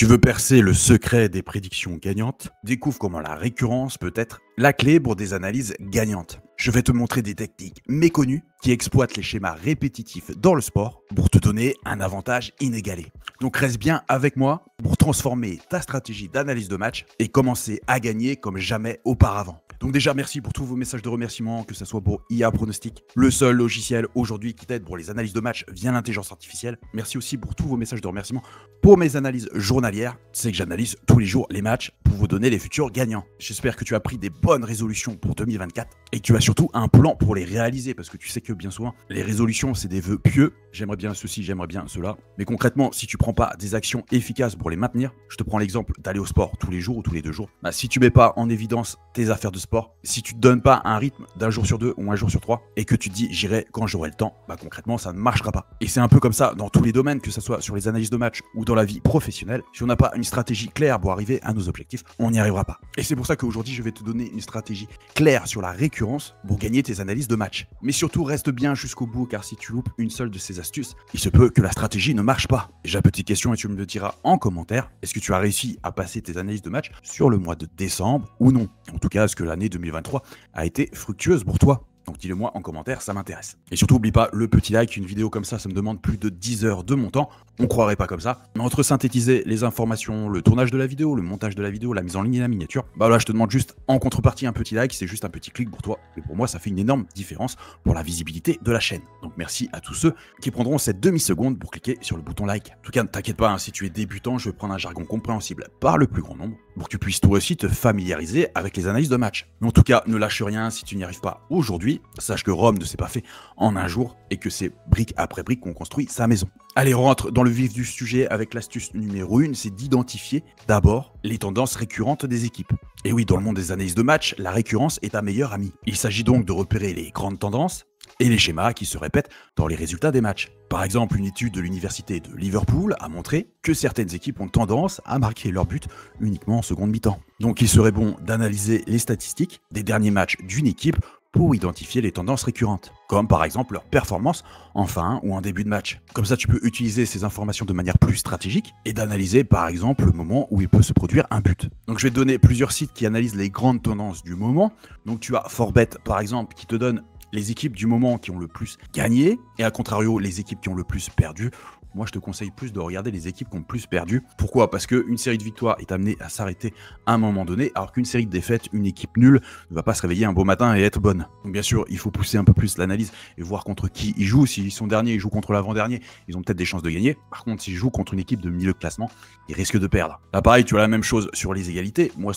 Tu veux percer le secret des prédictions gagnantes Découvre comment la récurrence peut être la clé pour des analyses gagnantes. Je vais te montrer des techniques méconnues qui exploitent les schémas répétitifs dans le sport pour te donner un avantage inégalé. Donc reste bien avec moi pour transformer ta stratégie d'analyse de match et commencer à gagner comme jamais auparavant. Donc déjà, merci pour tous vos messages de remerciement, que ce soit pour IA Pronostic, le seul logiciel aujourd'hui qui t'aide pour les analyses de match via l'intelligence artificielle. Merci aussi pour tous vos messages de remerciement pour mes analyses journalières. C'est que j'analyse tous les jours les matchs pour vous donner les futurs gagnants. J'espère que tu as pris des bonnes résolutions pour 2024 et que tu as surtout un plan pour les réaliser parce que tu sais que bien souvent, les résolutions, c'est des vœux pieux. J'aimerais bien ceci, j'aimerais bien cela. Mais concrètement, si tu prends pas des actions efficaces pour les maintenir, je te prends l'exemple d'aller au sport tous les jours ou tous les deux jours. Bah, si tu mets pas en évidence tes affaires de sport, si tu te donnes pas un rythme d'un jour sur deux ou un jour sur trois et que tu te dis j'irai quand j'aurai le temps, bah concrètement ça ne marchera pas. Et c'est un peu comme ça dans tous les domaines, que ce soit sur les analyses de match ou dans la vie professionnelle. Si on n'a pas une stratégie claire pour arriver à nos objectifs, on n'y arrivera pas. Et c'est pour ça qu'aujourd'hui je vais te donner une stratégie claire sur la récurrence pour gagner tes analyses de match. Mais surtout reste bien jusqu'au bout car si tu loupes une seule de ces astuces, il se peut que la stratégie ne marche pas. J'ai une petite question et tu me le diras en commentaire. Est-ce que tu as réussi à passer tes analyses de match sur le mois de décembre ou non En tout cas, est-ce que la 2023 a été fructueuse pour toi donc dis-le moi en commentaire, ça m'intéresse. Et surtout, oublie pas le petit like, une vidéo comme ça, ça me demande plus de 10 heures de mon temps. On croirait pas comme ça. Mais entre synthétiser les informations, le tournage de la vidéo, le montage de la vidéo, la mise en ligne et la miniature, bah là, je te demande juste en contrepartie un petit like, c'est juste un petit clic pour toi. Et pour moi, ça fait une énorme différence pour la visibilité de la chaîne. Donc merci à tous ceux qui prendront cette demi-seconde pour cliquer sur le bouton like. En tout cas, ne t'inquiète pas, hein, si tu es débutant, je vais prendre un jargon compréhensible par le plus grand nombre pour que tu puisses toi aussi te familiariser avec les analyses de match. Mais en tout cas, ne lâche rien si tu n'y arrives pas aujourd'hui Sache que Rome ne s'est pas fait en un jour et que c'est brique après brique qu'on construit sa maison. Allez, on rentre dans le vif du sujet avec l'astuce numéro 1, c'est d'identifier d'abord les tendances récurrentes des équipes. Et oui, dans le monde des analyses de matchs, la récurrence est un meilleur ami. Il s'agit donc de repérer les grandes tendances et les schémas qui se répètent dans les résultats des matchs. Par exemple, une étude de l'université de Liverpool a montré que certaines équipes ont tendance à marquer leur but uniquement en seconde mi-temps. Donc il serait bon d'analyser les statistiques des derniers matchs d'une équipe pour identifier les tendances récurrentes, comme par exemple leur performance en fin ou en début de match. Comme ça, tu peux utiliser ces informations de manière plus stratégique et d'analyser par exemple le moment où il peut se produire un but. Donc je vais te donner plusieurs sites qui analysent les grandes tendances du moment. Donc tu as Forbet par exemple qui te donne les équipes du moment qui ont le plus gagné et à contrario les équipes qui ont le plus perdu moi je te conseille plus de regarder les équipes qui ont plus perdu. Pourquoi Parce qu'une série de victoires est amenée à s'arrêter à un moment donné, alors qu'une série de défaites, une équipe nulle, ne va pas se réveiller un beau matin et être bonne. Donc bien sûr, il faut pousser un peu plus l'analyse et voir contre qui ils jouent. S'ils sont derniers, ils jouent contre l'avant-dernier, ils ont peut-être des chances de gagner. Par contre, s'ils jouent contre une équipe de milieu de classement, ils risquent de perdre. Là pareil, tu as la même chose sur les égalités. Moi,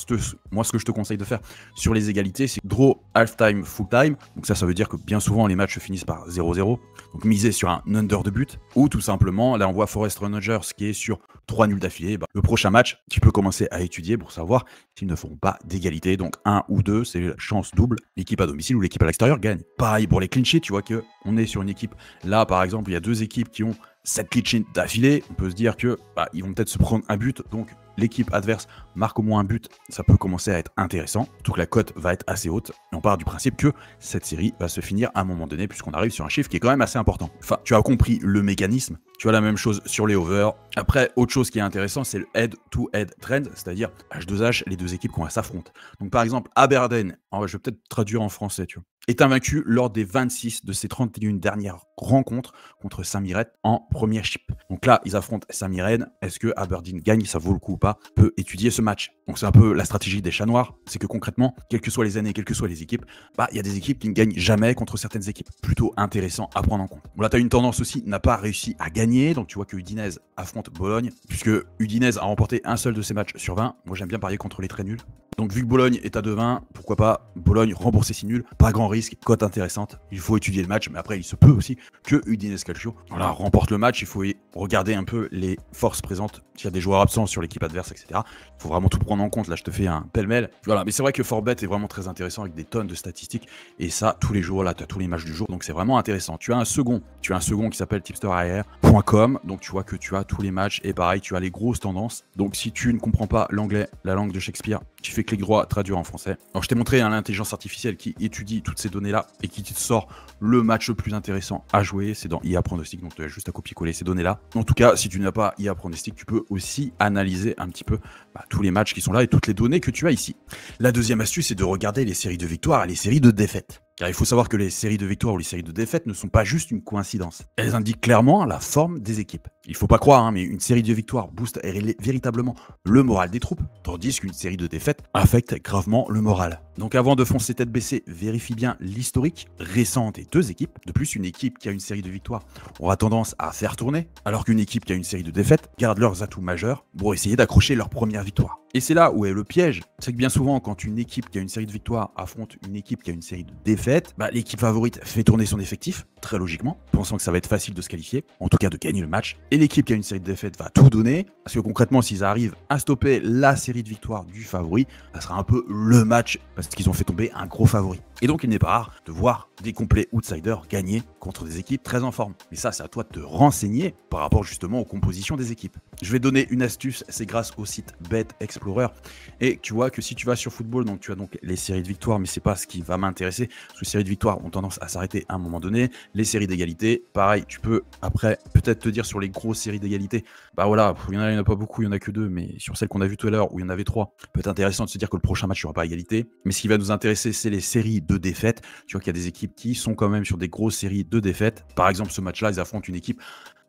moi ce que je te conseille de faire sur les égalités, c'est draw half-time, full-time. Donc ça, ça veut dire que bien souvent, les matchs finissent par 0-0. Donc miser sur un under de but ou tout simplement Là, on voit Forest Rangers qui est sur 3 nuls d'affilée. Bah, le prochain match, tu peux commencer à étudier pour savoir s'ils ne feront pas d'égalité. Donc, 1 ou 2 c'est la chance double. L'équipe à domicile ou l'équipe à l'extérieur gagne. Pareil pour les clinchers. tu vois que on est sur une équipe. Là, par exemple, il y a deux équipes qui ont 7 clinchers d'affilée. On peut se dire que bah, ils vont peut-être se prendre un but. Donc, l'équipe adverse marque au moins un but, ça peut commencer à être intéressant, surtout que la cote va être assez haute. Et on part du principe que cette série va se finir à un moment donné, puisqu'on arrive sur un chiffre qui est quand même assez important. Enfin, tu as compris le mécanisme. Tu vois la même chose sur les over. Après, autre chose qui est intéressant, c'est le head-to-head trend, c'est-à-dire H2H, les deux équipes qu'on s'affronte. Donc par exemple, Aberdeen, je vais peut-être traduire en français, tu vois est invaincu lors des 26 de ses 31 dernières rencontres contre Saint-Mirette en première chip. Donc là, ils affrontent saint Samiret. Est-ce que Aberdeen gagne Ça vaut le coup ou pas Peut étudier ce match. Donc c'est un peu la stratégie des chats noirs. C'est que concrètement, quelles que soient les années, quelles que soient les équipes, bah il y a des équipes qui ne gagnent jamais contre certaines équipes. Plutôt intéressant à prendre en compte. Bon, là, tu as une tendance aussi, n'a pas réussi à gagner. Donc tu vois que Udinese affronte Bologne, puisque Udinese a remporté un seul de ses matchs sur 20. Moi, j'aime bien parier contre les très nuls. Donc vu que Bologne est à 2-20, pourquoi pas Bologne rembourser si nul, pas grand risque, cote intéressante. Il faut étudier le match, mais après il se peut aussi que Udinese Calcio voilà, remporte le match. Il faut regarder un peu les forces présentes, s'il y a des joueurs absents sur l'équipe adverse, etc. Il faut vraiment tout prendre en compte. Là, je te fais un pêle-mêle. Voilà, mais c'est vrai que Forbet est vraiment très intéressant avec des tonnes de statistiques et ça tous les jours là, tu as tous les matchs du jour, donc c'est vraiment intéressant. Tu as un second, tu as un second qui s'appelle tipsterarrière.com, donc tu vois que tu as tous les matchs et pareil, tu as les grosses tendances. Donc si tu ne comprends pas l'anglais, la langue de Shakespeare tu fais clic droit, traduire en français. Alors je t'ai montré hein, l'intelligence artificielle qui étudie toutes ces données-là et qui te sort le match le plus intéressant à jouer, c'est dans IA Pronostic, donc tu as juste à copier-coller ces données-là. En tout cas, si tu n'as pas IA Pronostic, tu peux aussi analyser un petit peu bah, tous les matchs qui sont là et toutes les données que tu as ici. La deuxième astuce, c'est de regarder les séries de victoires et les séries de défaites. Car il faut savoir que les séries de victoires ou les séries de défaites ne sont pas juste une coïncidence. Elles indiquent clairement la forme des équipes. Il faut pas croire, hein, mais une série de victoires booste véritablement le moral des troupes, tandis qu'une série de défaites affecte gravement le moral. Donc avant de foncer tête baissée, vérifie bien l'historique récente des deux équipes. De plus, une équipe qui a une série de victoires aura tendance à faire tourner, alors qu'une équipe qui a une série de défaites garde leurs atouts majeurs pour essayer d'accrocher leur première victoire. Et c'est là où est le piège, c'est que bien souvent quand une équipe qui a une série de victoires affronte une équipe qui a une série de défaites, bah, l'équipe favorite fait tourner son effectif, très logiquement, pensant que ça va être facile de se qualifier, en tout cas de gagner le match, et l'équipe qui a une série de défaites va tout donner, parce que concrètement s'ils arrivent à stopper la série de victoires du favori, ça sera un peu le match, parce qu'ils ont fait tomber un gros favori. Et donc, il n'est pas rare de voir des complets outsiders gagner contre des équipes très en forme. Mais ça, c'est à toi de te renseigner par rapport justement aux compositions des équipes. Je vais donner une astuce, c'est grâce au site Bet Explorer. Et tu vois que si tu vas sur football, donc tu as donc les séries de victoires, mais n'est pas ce qui va m'intéresser. Parce que les séries de victoires ont tendance à s'arrêter à un moment donné. Les séries d'égalité, pareil, tu peux après peut-être te dire sur les grosses séries d'égalité, bah voilà, il y en a, pas beaucoup, il n'y en a que deux, mais sur celles qu'on a vues tout à l'heure où il y en avait trois, peut être intéressant de se dire que le prochain match il pas égalité. Mais ce qui va nous intéresser, c'est les séries de défaites. Tu vois qu'il y a des équipes qui sont quand même sur des grosses séries de défaites. Par exemple, ce match-là, ils affrontent une équipe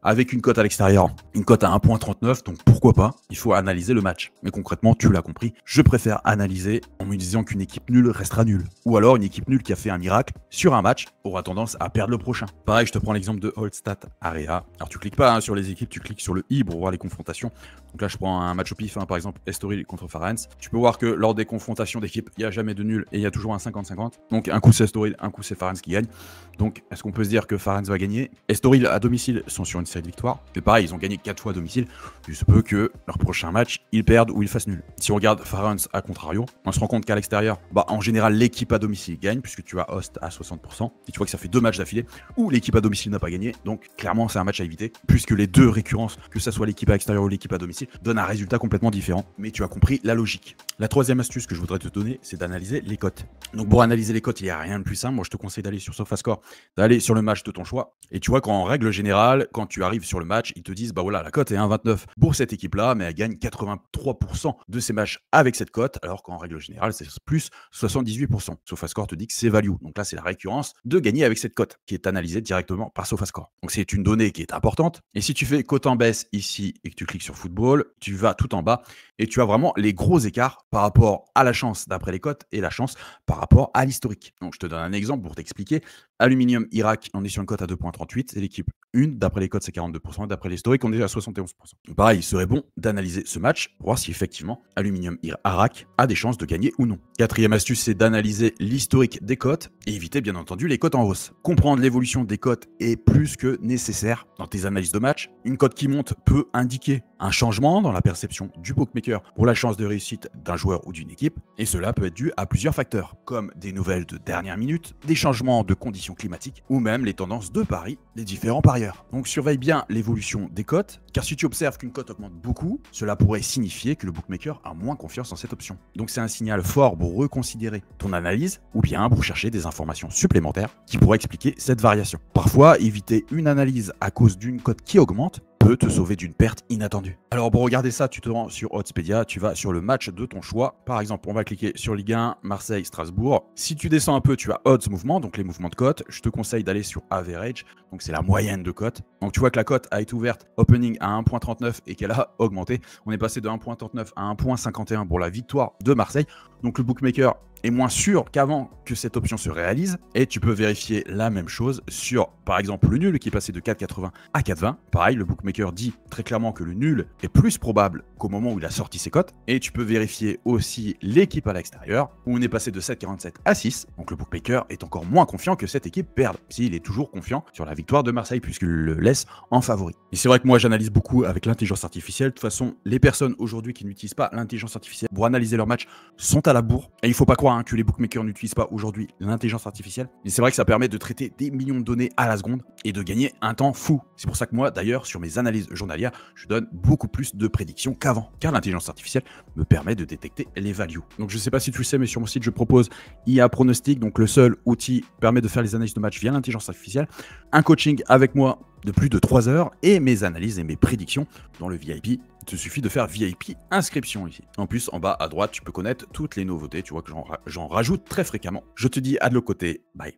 avec une cote à l'extérieur, une cote à 1.39, donc pourquoi pas Il faut analyser le match. Mais concrètement, tu l'as compris, je préfère analyser en me disant qu'une équipe nulle restera nulle. Ou alors une équipe nulle qui a fait un miracle sur un match aura tendance à perdre le prochain. Pareil, je te prends l'exemple de stat Area. Alors tu cliques pas hein, sur les équipes, tu cliques sur le i pour voir les confrontations. Donc là, je prends un match au pif, hein, par exemple, Estoril contre Farans. Tu peux voir que lors des confrontations d'équipe, il n'y a jamais de nul et il y a toujours un 50-50. Donc un coup c'est Estoril, un coup c'est Farans qui gagne. Donc est-ce qu'on peut se dire que Farans va gagner Estoril à domicile sont sur une série de victoires. Mais pareil, ils ont gagné 4 fois à domicile. Il se peut que leur prochain match, ils perdent ou ils fassent nul. Si on regarde Farans à contrario, on se rend compte qu'à l'extérieur, bah, en général, l'équipe à domicile gagne puisque tu as Host à 60%. Et tu vois que ça fait deux matchs d'affilée où l'équipe à domicile n'a pas gagné. Donc clairement, c'est un match à éviter puisque les deux récurrences, que ça soit l'équipe à l'extérieur ou l'équipe à domicile, donne un résultat complètement différent. Mais tu as compris la logique. La troisième astuce que je voudrais te donner, c'est d'analyser les cotes. Donc pour analyser les cotes, il n'y a rien de plus simple. Moi, je te conseille d'aller sur SofaScore, d'aller sur le match de ton choix. Et tu vois qu'en règle générale, quand tu arrives sur le match, ils te disent, bah voilà, la cote est 1,29 pour cette équipe-là, mais elle gagne 83% de ses matchs avec cette cote, alors qu'en règle générale, c'est plus 78%. SofaScore te dit que c'est value. Donc là, c'est la récurrence de gagner avec cette cote qui est analysée directement par SofaScore. Donc c'est une donnée qui est importante. Et si tu fais cote en baisse ici et que tu cliques sur football, tu vas tout en bas et tu as vraiment les gros écarts par rapport à la chance d'après les cotes et la chance par rapport à l'historique. Donc je te donne un exemple pour t'expliquer. Aluminium Irak, on est sur une cote à 2.38 c'est l'équipe une. D'après les cotes, c'est 42%. D'après l'historique, on est déjà à 71%. Pareil, il serait bon d'analyser ce match pour voir si effectivement Aluminium Arak a des chances de gagner ou non. Quatrième astuce, c'est d'analyser l'historique des cotes et éviter bien entendu les cotes en hausse. Comprendre l'évolution des cotes est plus que nécessaire dans tes analyses de match. Une cote qui monte peut indiquer un changement dans la perception du bookmaker pour la chance de réussite d'un joueur ou d'une équipe, et cela peut être dû à plusieurs facteurs, comme des nouvelles de dernière minute, des changements de conditions climatiques ou même les tendances de paris des différents paris. Donc surveille bien l'évolution des cotes, car si tu observes qu'une cote augmente beaucoup, cela pourrait signifier que le bookmaker a moins confiance en cette option. Donc c'est un signal fort pour reconsidérer ton analyse ou bien pour chercher des informations supplémentaires qui pourraient expliquer cette variation. Parfois, éviter une analyse à cause d'une cote qui augmente te sauver d'une perte inattendue. Alors pour regarder ça, tu te rends sur Oddspedia, tu vas sur le match de ton choix. Par exemple, on va cliquer sur Ligue 1, Marseille, Strasbourg. Si tu descends un peu, tu as Odds Mouvement, donc les mouvements de cote. Je te conseille d'aller sur Average, donc c'est la moyenne de cote. Donc tu vois que la cote a été ouverte opening à 1.39 et qu'elle a augmenté. On est passé de 1.39 à 1.51 pour la victoire de Marseille. Donc le bookmaker est moins sûr qu'avant que cette option se réalise, et tu peux vérifier la même chose sur, par exemple, le nul qui est passé de 4,80 à 4,20. Pareil, le bookmaker dit très clairement que le nul est plus probable qu'au moment où il a sorti ses cotes, et tu peux vérifier aussi l'équipe à l'extérieur, où on est passé de 7,47 à 6, donc le bookmaker est encore moins confiant que cette équipe perde, s'il est toujours confiant sur la victoire de Marseille, puisqu'il le laisse en favori. Et c'est vrai que moi j'analyse beaucoup avec l'intelligence artificielle, de toute façon, les personnes aujourd'hui qui n'utilisent pas l'intelligence artificielle pour analyser leur match sont à la bourre, et il faut pas croire hein. Hein, que les bookmakers n'utilisent pas aujourd'hui l'intelligence artificielle, mais c'est vrai que ça permet de traiter des millions de données à la seconde et de gagner un temps fou. C'est pour ça que moi, d'ailleurs, sur mes analyses journalières, je donne beaucoup plus de prédictions qu'avant, car l'intelligence artificielle me permet de détecter les values. Donc je ne sais pas si tu le sais, mais sur mon site, je propose IA Pronostic, donc le seul outil permet de faire les analyses de match via l'intelligence artificielle. Un coaching avec moi de plus de 3 heures et mes analyses et mes prédictions dans le VIP. Il te suffit de faire VIP inscription ici. En plus, en bas à droite, tu peux connaître toutes les nouveautés. Tu vois que j'en rajoute très fréquemment. Je te dis à de l'autre côté. Bye.